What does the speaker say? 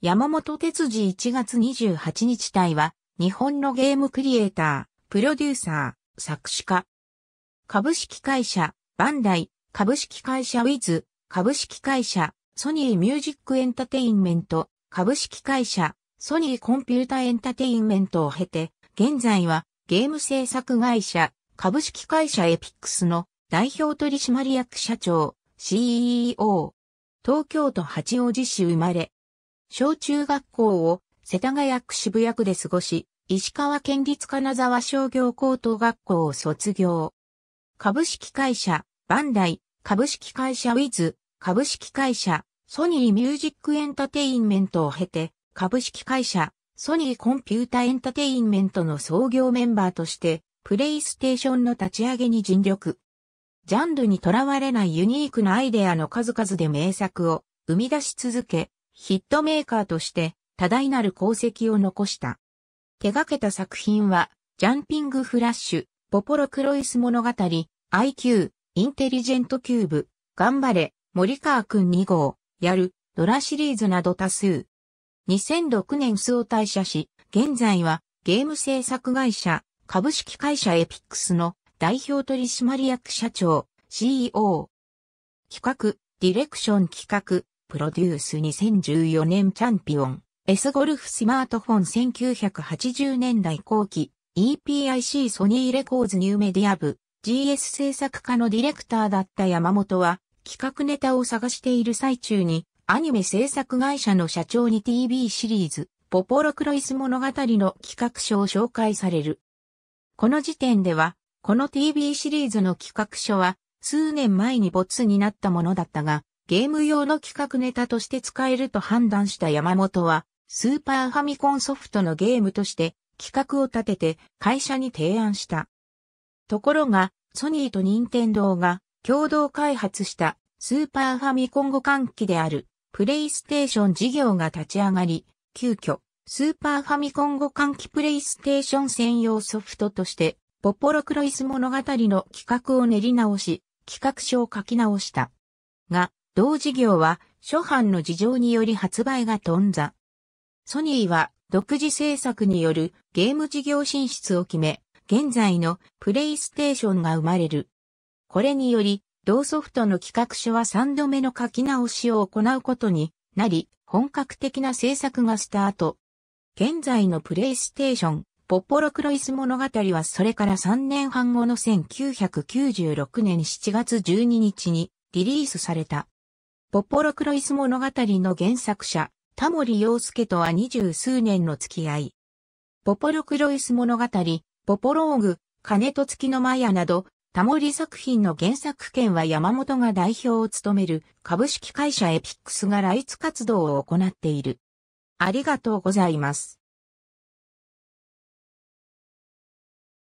山本哲司1月28日隊は、日本のゲームクリエイター、プロデューサー、作詞家。株式会社、バンダイ、株式会社ウィズ、株式会社、ソニーミュージックエンタテインメント、株式会社、ソニーコンピュータエンタテインメントを経て、現在はゲーム制作会社、株式会社エピックスの代表取締役社長、CEO、東京都八王子市生まれ、小中学校を世田谷区渋谷区で過ごし、石川県立金沢商業高等学校を卒業。株式会社、バンダイ、株式会社ウィズ、株式会社、ソニーミュージックエンタテインメントを経て、株式会社、ソニーコンピュータエンタテインメントの創業メンバーとして、プレイステーションの立ち上げに尽力。ジャンルにとらわれないユニークなアイデアの数々で名作を生み出し続け、ヒットメーカーとして多大なる功績を残した。手掛けた作品は、ジャンピングフラッシュ、ポポロクロイス物語、IQ、インテリジェントキューブ、頑張れ、森川くん2号、やる、ドラシリーズなど多数。2006年巣を退社し、現在はゲーム制作会社、株式会社エピックスの代表取締役社長、CEO。企画、ディレクション企画、プロデュース2014年チャンピオン、S ゴルフスマートフォン1980年代後期、EPIC ソニーレコーズニューメディア部、GS 制作課のディレクターだった山本は、企画ネタを探している最中に、アニメ制作会社の社長に TV シリーズ、ポポロクロイス物語の企画書を紹介される。この時点では、この TV シリーズの企画書は、数年前に没になったものだったが、ゲーム用の企画ネタとして使えると判断した山本は、スーパーファミコンソフトのゲームとして企画を立てて会社に提案した。ところが、ソニーとニンテンドーが共同開発したスーパーファミコン互換機であるプレイステーション事業が立ち上がり、急遽スーパーファミコン互換機プレイステーション専用ソフトとしてポポロクロイス物語の企画を練り直し、企画書を書き直した。が、同事業は諸般の事情により発売が頓挫。ソニーは独自制作によるゲーム事業進出を決め、現在のプレイステーションが生まれる。これにより、同ソフトの企画書は3度目の書き直しを行うことになり、本格的な制作がスタート。現在のプレイステーション、ポッポロクロイス物語はそれから3年半後の1996年7月12日にリリースされた。ポポロクロイス物語の原作者、タモリ洋介とは二十数年の付き合い。ポポロクロイス物語、ポポローグ、金と月のマヤなど、タモリ作品の原作権は山本が代表を務める株式会社エピックスがライツ活動を行っている。ありがとうございます。